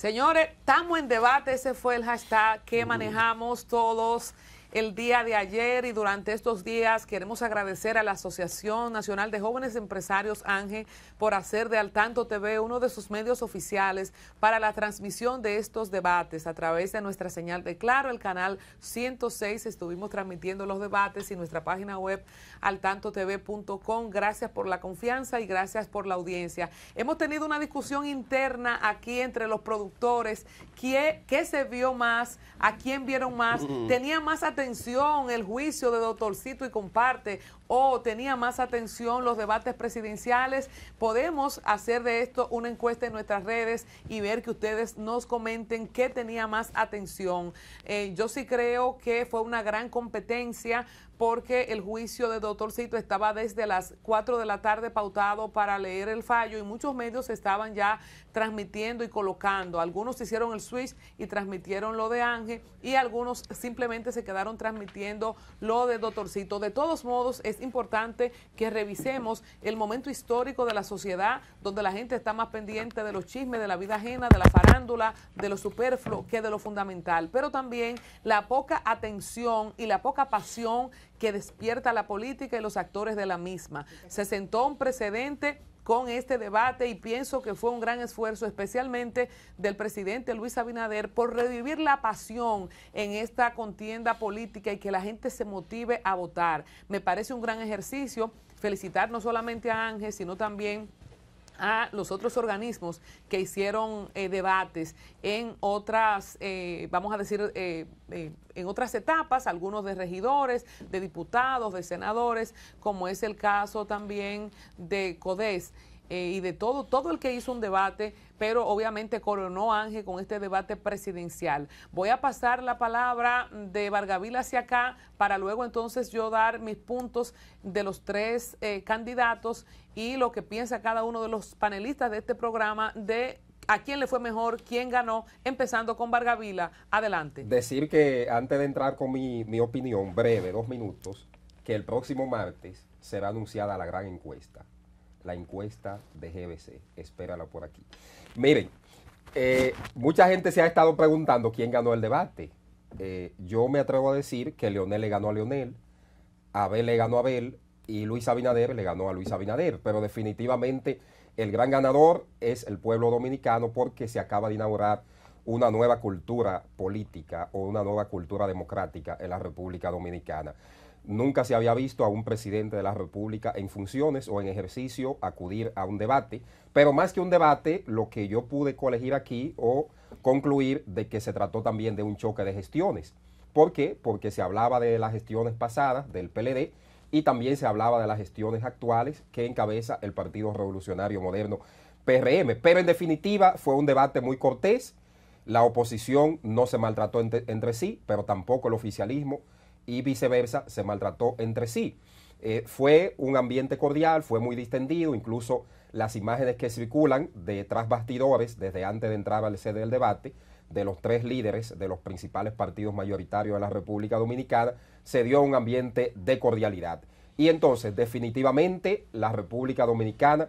Señores, estamos en debate, ese fue el hashtag que manejamos todos el día de ayer y durante estos días queremos agradecer a la Asociación Nacional de Jóvenes Empresarios ángel por hacer de Al Tanto TV uno de sus medios oficiales para la transmisión de estos debates a través de nuestra señal de Claro, el canal 106. Estuvimos transmitiendo los debates y nuestra página web altantotv.com. Gracias por la confianza y gracias por la audiencia. Hemos tenido una discusión interna aquí entre los productores. ¿Qué, qué se vio más? ¿A quién vieron más? Mm. ¿Tenía más atención? atención el juicio de doctorcito y comparte o tenía más atención los debates presidenciales, podemos hacer de esto una encuesta en nuestras redes y ver que ustedes nos comenten qué tenía más atención. Eh, yo sí creo que fue una gran competencia porque el juicio de doctorcito estaba desde las 4 de la tarde pautado para leer el fallo y muchos medios estaban ya transmitiendo y colocando. Algunos hicieron el switch y transmitieron lo de Ángel y algunos simplemente se quedaron transmitiendo lo de doctorcito. De todos modos, es importante que revisemos el momento histórico de la sociedad donde la gente está más pendiente de los chismes, de la vida ajena, de la farándula, de lo superfluo que de lo fundamental, pero también la poca atención y la poca pasión que despierta la política y los actores de la misma. Se sentó un precedente con este debate y pienso que fue un gran esfuerzo, especialmente del presidente Luis Abinader, por revivir la pasión en esta contienda política y que la gente se motive a votar. Me parece un gran ejercicio felicitar no solamente a Ángel, sino también a los otros organismos que hicieron eh, debates en otras, eh, vamos a decir, eh, en otras etapas, algunos de regidores, de diputados, de senadores, como es el caso también de CODES. Eh, y de todo, todo el que hizo un debate, pero obviamente coronó Ángel con este debate presidencial. Voy a pasar la palabra de Vargavila hacia acá para luego entonces yo dar mis puntos de los tres eh, candidatos y lo que piensa cada uno de los panelistas de este programa de a quién le fue mejor, quién ganó, empezando con Vargavila. Adelante. Decir que antes de entrar con mi, mi, opinión breve, dos minutos, que el próximo martes será anunciada la gran encuesta la encuesta de GBC. Espérala por aquí. Miren, eh, mucha gente se ha estado preguntando quién ganó el debate. Eh, yo me atrevo a decir que Leonel le ganó a Leonel, Abel le ganó a Abel y Luis Abinader le ganó a Luis Abinader. Pero definitivamente el gran ganador es el pueblo dominicano porque se acaba de inaugurar una nueva cultura política o una nueva cultura democrática en la República Dominicana. Nunca se había visto a un presidente de la República en funciones o en ejercicio acudir a un debate, pero más que un debate, lo que yo pude colegir aquí o concluir de que se trató también de un choque de gestiones. ¿Por qué? Porque se hablaba de las gestiones pasadas del PLD y también se hablaba de las gestiones actuales que encabeza el Partido Revolucionario Moderno PRM. Pero en definitiva fue un debate muy cortés, la oposición no se maltrató entre, entre sí, pero tampoco el oficialismo y viceversa se maltrató entre sí. Eh, fue un ambiente cordial, fue muy distendido, incluso las imágenes que circulan detrás bastidores desde antes de entrar al sede del debate de los tres líderes de los principales partidos mayoritarios de la República Dominicana, se dio un ambiente de cordialidad. Y entonces, definitivamente, la República Dominicana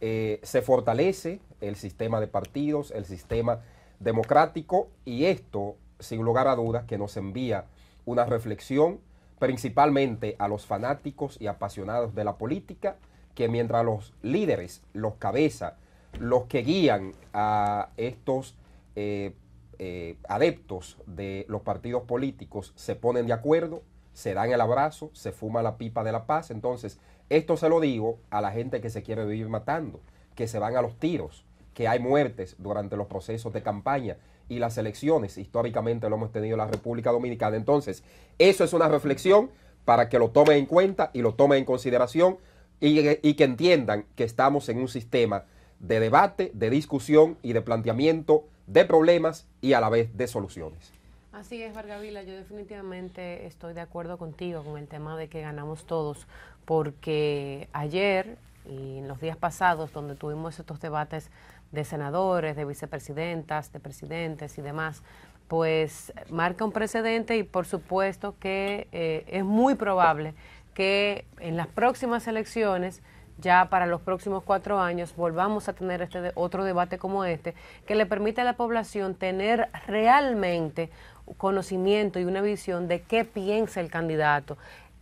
eh, se fortalece el sistema de partidos, el sistema democrático, y esto, sin lugar a dudas, que nos envía una reflexión principalmente a los fanáticos y apasionados de la política, que mientras los líderes, los cabezas, los que guían a estos eh, eh, adeptos de los partidos políticos se ponen de acuerdo, se dan el abrazo, se fuma la pipa de la paz. Entonces, esto se lo digo a la gente que se quiere vivir matando, que se van a los tiros, que hay muertes durante los procesos de campaña, y las elecciones. Históricamente lo hemos tenido en la República Dominicana. Entonces, eso es una reflexión para que lo tomen en cuenta y lo tomen en consideración y, que entiendan que estamos en un sistema de debate, de discusión y de planteamiento de problemas y a la vez de soluciones. Así es, Vargavila, yo definitivamente estoy de acuerdo contigo con el tema de que ganamos todos, porque ayer y en los días pasados, donde tuvimos estos debates de senadores, de vicepresidentas, de presidentes y demás, pues marca un precedente y por supuesto que eh, es muy probable que en las próximas elecciones ya para los próximos cuatro años volvamos a tener este otro debate como este que le permite a la población tener realmente conocimiento y una visión de qué piensa el candidato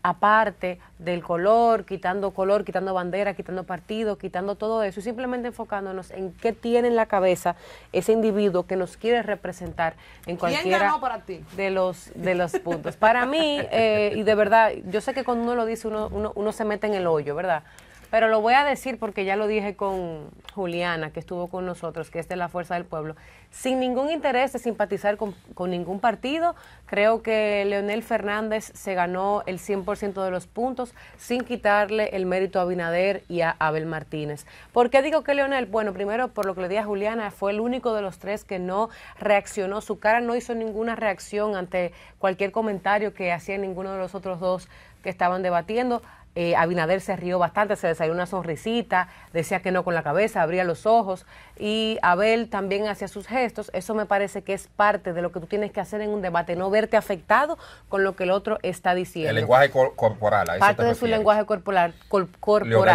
aparte del color, quitando color, quitando bandera, quitando partido, quitando todo eso y simplemente enfocándonos en qué tiene en la cabeza ese individuo que nos quiere representar en cualquiera de los de los puntos. Para mí eh, y de verdad, yo sé que cuando uno lo dice uno, uno se mete en el hoyo, ¿verdad? Pero lo voy a decir porque ya lo dije con Juliana, que estuvo con nosotros, que es de la Fuerza del Pueblo. Sin ningún interés de simpatizar con, ningún partido, creo que Leonel Fernández se ganó el 100% de los puntos sin quitarle el mérito a Binader y a Abel Martínez. ¿Por qué digo que Leonel? Bueno, primero, por lo que le dije a Juliana, fue el único de los tres que no reaccionó. Su cara no hizo ninguna reacción ante cualquier comentario que hacía ninguno de los otros dos que estaban debatiendo. Eh, Abinader se rió bastante, se salió una sonrisita, decía que no con la cabeza, abría los ojos y Abel también hacía sus gestos. Eso me parece que es parte de lo que tú tienes que hacer en un debate, no verte afectado con lo que el otro está diciendo. El lenguaje corporal. parte de su lenguaje corporal.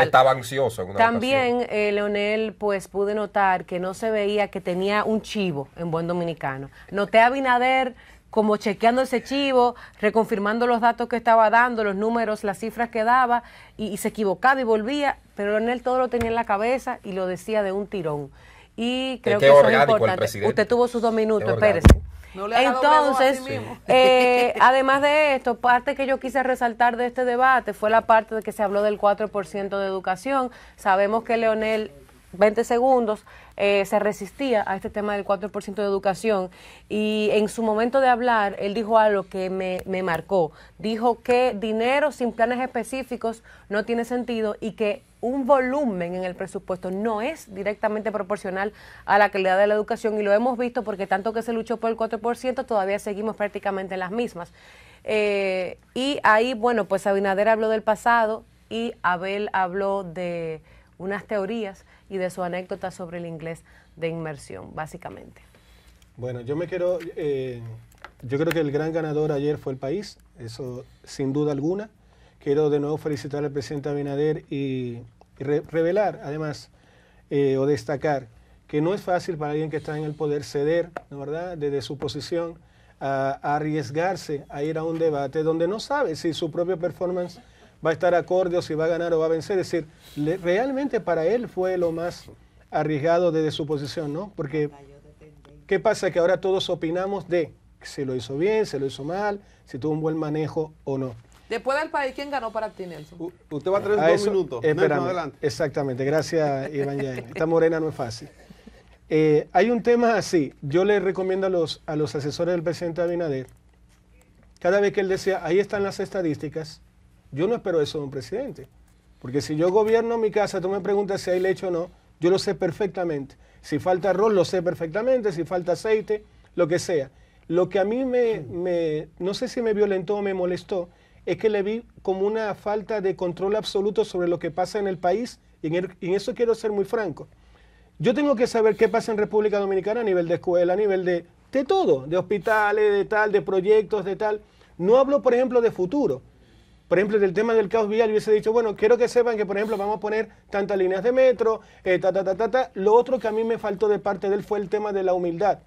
estaba ansioso. también eh, Leonel pues pude notar que no se veía que tenía un chivo en buen dominicano. Noté a Abinader como chequeando ese chivo, reconfirmando los datos que estaba dando, los números, las cifras que daba, y, se equivocaba y volvía, pero Leonel todo lo tenía en la cabeza y lo decía de un tirón. Y creo que, eso es importante. Usted tuvo sus dos minutos, espérese. Entonces, eh, además de esto, parte que yo quise resaltar de este debate fue la parte de que se habló del 4% de educación. Sabemos que Leonel 20 segundos, eh, se resistía a este tema del 4% de educación y en su momento de hablar, él dijo algo que me, marcó. Dijo que dinero sin planes específicos no tiene sentido y que un volumen en el presupuesto no es directamente proporcional a la calidad de la educación y lo hemos visto porque tanto que se luchó por el 4% todavía seguimos prácticamente en las mismas. Eh, y ahí, bueno, pues Abinader habló del pasado y Abel habló de unas teorías y de su anécdota sobre el inglés de inmersión, básicamente. Bueno, yo me quiero, eh, yo creo que el gran ganador ayer fue el país, eso sin duda alguna. Quiero de nuevo felicitar al presidente Abinader y, revelar, además, eh, o destacar que no es fácil para alguien que está en el poder ceder, ¿no verdad?, desde su posición a arriesgarse a ir a un debate donde no sabe si su propia performance va a estar acorde o si va a ganar o va a vencer. Es decir, realmente para él fue lo más arriesgado desde su posición, ¿no? Porque, ah, ¿qué pasa? Que ahora todos opinamos de si lo hizo bien, si lo hizo mal, si tuvo un buen manejo o no. Después del país, ¿quién ganó para ti, usted va a traer dos minutos. Exactamente, gracias, Iván Esta morena no es fácil. Eh, hay un tema así, yo le recomiendo a los, a los asesores del presidente Abinader, cada vez que él decía, ahí están las estadísticas, yo no espero eso de un presidente. Porque si yo gobierno mi casa, tú me preguntas si hay leche o no, yo lo sé perfectamente. Si falta arroz, lo sé perfectamente. Si falta aceite, lo que sea. Lo que a mí me, no sé si me violentó o me molestó, es que le vi como una falta de control absoluto sobre lo que pasa en el país. Y en, en eso quiero ser muy franco. Yo tengo que saber qué pasa en República Dominicana a nivel de escuela, a nivel de, de todo, de hospitales, de tal, de proyectos, de tal. No hablo, por ejemplo, de futuro. Por ejemplo, del tema del caos vial, hubiese dicho, bueno, quiero que sepan que, por ejemplo, vamos a poner tantas líneas de metro, eh, ta, ta, ta, ta, ta. Lo otro que a mí me faltó de parte de él fue el tema de la humildad.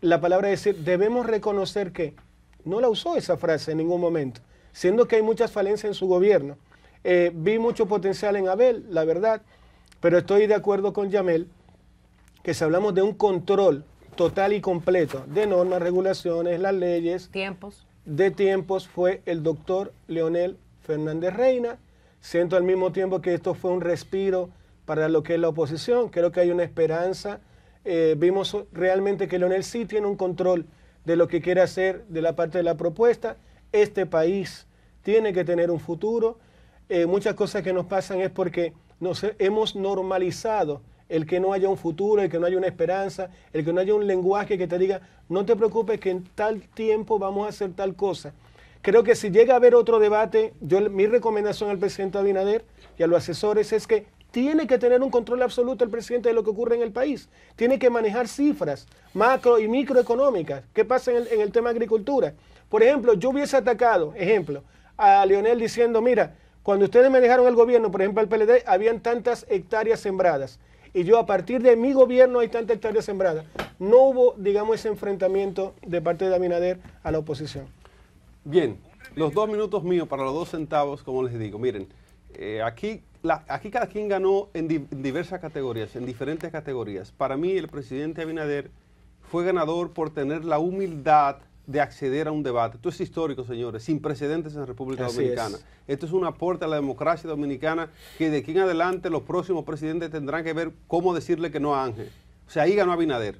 La palabra decir, debemos reconocer que no la usó esa frase en ningún momento, siendo que hay muchas falencias en su gobierno. Eh, vi mucho potencial en Abel, la verdad, pero estoy de acuerdo con Yamel que si hablamos de un control total y completo de normas, regulaciones, las leyes. Tiempos de tiempos fue el doctor Leonel Fernández Reina. Siento al mismo tiempo que esto fue un respiro para lo que es la oposición. Creo que hay una esperanza. Eh, vimos realmente que Leonel sí tiene un control de lo que quiere hacer de la parte de la propuesta. Este país tiene que tener un futuro. Eh, muchas cosas que nos pasan es porque nos hemos normalizado el que no haya un futuro, el que no haya una esperanza, el que no haya un lenguaje que te diga, no te preocupes que en tal tiempo vamos a hacer tal cosa. Creo que si llega a haber otro debate, yo, mi recomendación al presidente Abinader y a los asesores es que tiene que tener un control absoluto el presidente de lo que ocurre en el país. Tiene que manejar cifras macro y microeconómicas. ¿Qué pasa en el, tema de tema agricultura? Por ejemplo, yo hubiese atacado, ejemplo, a Leonel diciendo, mira, cuando ustedes manejaron el gobierno, por ejemplo, al PLD, habían tantas hectáreas sembradas y yo a partir de mi gobierno hay tanta hectárea sembrada. No hubo, digamos, ese enfrentamiento de parte de Abinader a la oposición. Bien, los dos minutos míos para los dos centavos, como les digo, miren, eh, aquí, aquí cada quien ganó en diversas categorías, en diferentes categorías. Para mí el presidente Abinader fue ganador por tener la humildad de acceder a un debate. Esto es histórico, señores, sin precedentes en la República Dominicana. Esto es un aporte a la democracia dominicana que de aquí en adelante los próximos presidentes tendrán que ver cómo decirle que no a Ángel. O sea, ahí ganó Abinader.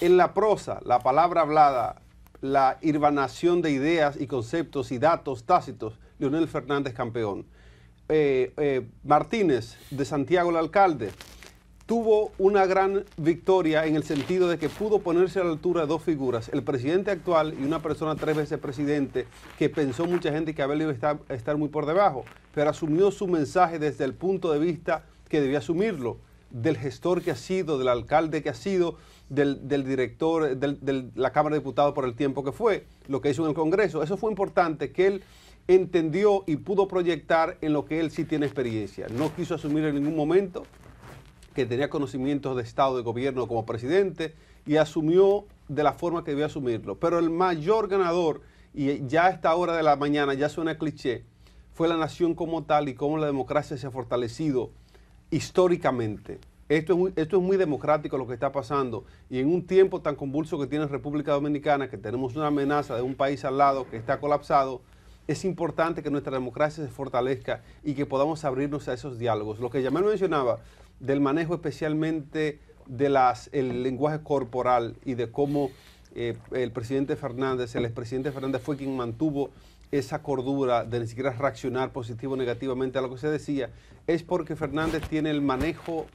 En la prosa, la palabra hablada, la irvanación de ideas y conceptos y datos tácitos, Leonel Fernández campeón. Eh, eh, Martínez, de Santiago el alcalde, tuvo una gran victoria en el sentido de que pudo ponerse a la altura de dos figuras, el presidente actual y una persona tres veces presidente que pensó mucha gente que Abel iba a estar, muy por debajo, pero asumió su mensaje desde el punto de vista que debía asumirlo, del gestor que ha sido, del alcalde que ha sido, del, del director de la Cámara de Diputados por el tiempo que fue, lo que hizo en el Congreso. Eso fue importante, que él entendió y pudo proyectar en lo que él sí tiene experiencia. No quiso asumir en ningún momento que tenía conocimientos de Estado, de gobierno como presidente y asumió de la forma que debía asumirlo. Pero el mayor ganador, y ya a esta hora de la mañana ya suena cliché, fue la nación como tal y cómo la democracia se ha fortalecido históricamente. Esto es, muy, esto es muy democrático lo que está pasando y en un tiempo tan convulso que tiene República Dominicana, que tenemos una amenaza de un país al lado que está colapsado, es importante que nuestra democracia se fortalezca y que podamos abrirnos a esos diálogos. Lo que lo mencionaba, del manejo especialmente del el lenguaje corporal y de cómo eh, el presidente Fernández, el expresidente Fernández fue quien mantuvo esa cordura de ni siquiera reaccionar positivo o negativamente a lo que se decía, es porque Fernández tiene el manejo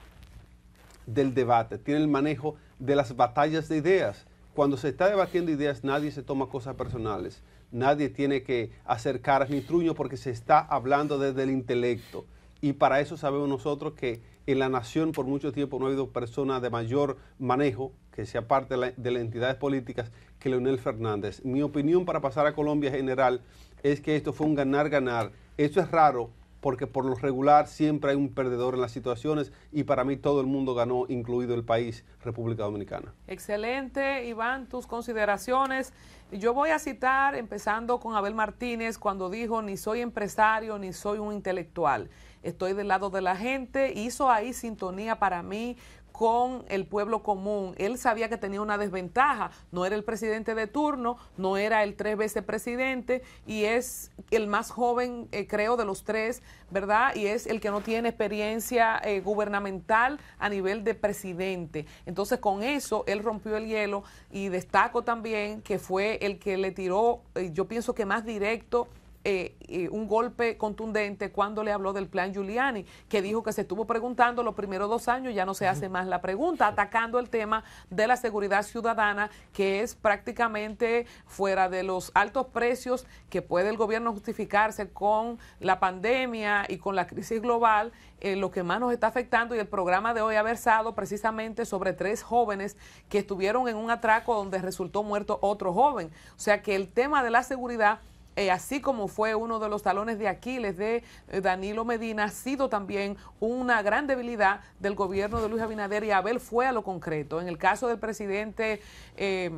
del debate, tiene el manejo de las batallas de ideas. Cuando se está debatiendo ideas, nadie se toma cosas personales, nadie tiene que hacer caras ni truño porque se está hablando desde el intelecto. Y para eso sabemos nosotros que en la nación por mucho tiempo no ha habido persona de mayor manejo que sea parte de, las entidades políticas que Leonel Fernández. Mi opinión para pasar a Colombia general es que esto fue un ganar-ganar. Esto es raro porque por lo regular siempre hay un perdedor en las situaciones y para mí todo el mundo ganó, incluido el país, República Dominicana. Excelente, Iván, tus consideraciones. Yo voy a citar, empezando con Abel Martínez, cuando dijo, ni soy empresario, ni soy un intelectual estoy del lado de la gente, hizo ahí sintonía para mí con el pueblo común. Él sabía que tenía una desventaja, no era el presidente de turno, no era el tres veces presidente y es el más joven, eh, creo, de los tres, ¿verdad? Y es el que no tiene experiencia eh, gubernamental a nivel de presidente. Entonces con eso él rompió el hielo y destaco también que fue el que le tiró, eh, yo pienso que más directo eh, eh, un golpe contundente cuando le habló del plan Giuliani, que dijo que se estuvo preguntando los primeros dos años, ya no se hace más la pregunta, atacando el tema de la seguridad ciudadana, que es prácticamente fuera de los altos precios que puede el gobierno justificarse con la pandemia y con la crisis global, eh, lo que más nos está afectando y el programa de hoy ha versado precisamente sobre tres jóvenes que estuvieron en un atraco donde resultó muerto otro joven. O sea que el tema de la seguridad eh, así como fue uno de los talones de Aquiles de eh, Danilo Medina, ha sido también una gran debilidad del gobierno de Luis Abinader y Abel fue a lo concreto. En el caso del presidente eh,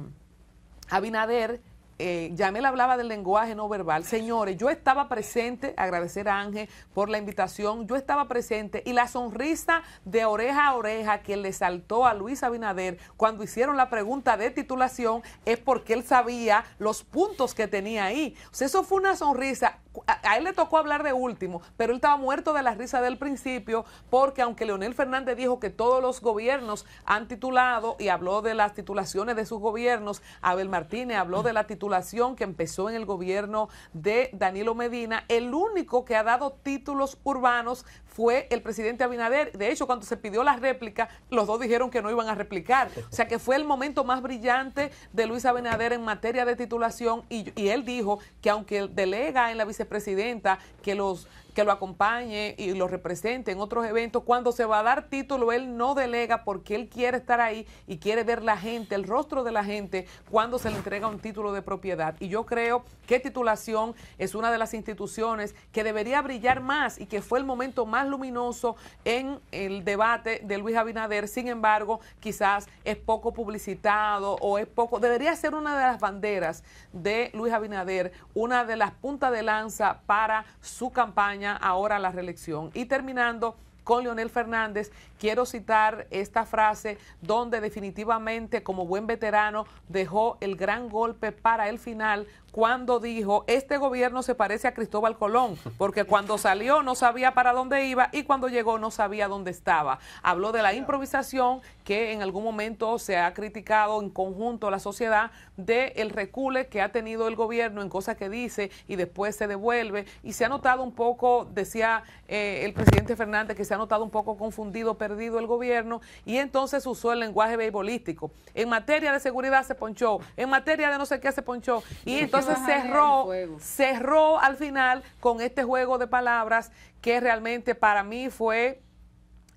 Abinader, eh, Yamel hablaba del lenguaje no verbal. Señores, yo estaba presente, agradecer a Ángel por la invitación, yo estaba presente y la sonrisa de oreja a oreja que le saltó a Luis Abinader cuando hicieron la pregunta de titulación es porque él sabía los puntos que tenía ahí. eso fue una sonrisa a él le tocó hablar de último, pero él estaba muerto de la risa del principio, porque aunque Leonel Fernández dijo que todos los gobiernos han titulado y habló de las titulaciones de sus gobiernos, Abel Martínez habló de la titulación que empezó en el gobierno de Danilo Medina, el único que ha dado títulos urbanos fue el presidente Abinader. De hecho, cuando se pidió la réplica, los dos dijeron que no iban a replicar. O sea que fue el momento más brillante de Luis Abinader en materia de titulación y, él dijo que aunque delega en la vicepresidencia, presidenta, que los que lo acompañe y lo represente en otros eventos. Cuando se va a dar título, él no delega porque él quiere estar ahí y quiere ver la gente, el rostro de la gente, cuando se le entrega un título de propiedad. Y yo creo que titulación es una de las instituciones que debería brillar más y que fue el momento más luminoso en el debate de Luis Abinader. Sin embargo, quizás es poco publicitado o es poco... Debería ser una de las banderas de Luis Abinader, una de las puntas de lanza para su campaña ahora la reelección. Y terminando con Leonel Fernández, quiero citar esta frase donde definitivamente como buen veterano dejó el gran golpe para el final cuando dijo, este gobierno se parece a Cristóbal Colón, porque cuando salió no sabía para dónde iba y cuando llegó no sabía dónde estaba. Habló de la improvisación que en algún momento se ha criticado en conjunto la sociedad, del el recule que ha tenido el gobierno en cosas que dice y después se devuelve. Y se ha notado un poco, decía eh, el presidente Fernández, que se ha notado un poco confundido, perdido el gobierno y entonces usó el lenguaje beibolístico En materia de seguridad se ponchó, en materia de no sé qué se ponchó. Y entonces cerró, cerró al final con este juego de palabras que realmente para mí fue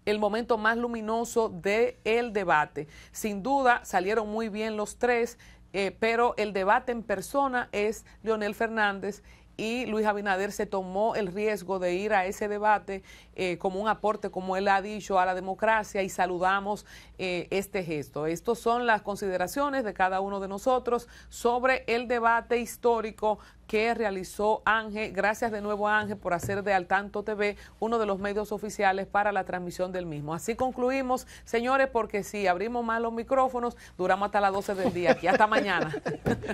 el momento más luminoso del el debate. Sin duda salieron muy bien los tres, eh, pero el debate en persona es Leonel Fernández y Luis Abinader se tomó el riesgo de ir a ese debate eh, como un aporte, como él ha dicho, a la democracia y saludamos eh, este gesto. Estas son las consideraciones de cada uno de nosotros sobre el debate histórico que realizó Ángel. Gracias de nuevo a Ángel por hacer de Al Tanto TV uno de los medios oficiales para la transmisión del mismo. Así concluimos, señores, porque si abrimos más los micrófonos, duramos hasta las 12 del día. Aquí hasta mañana.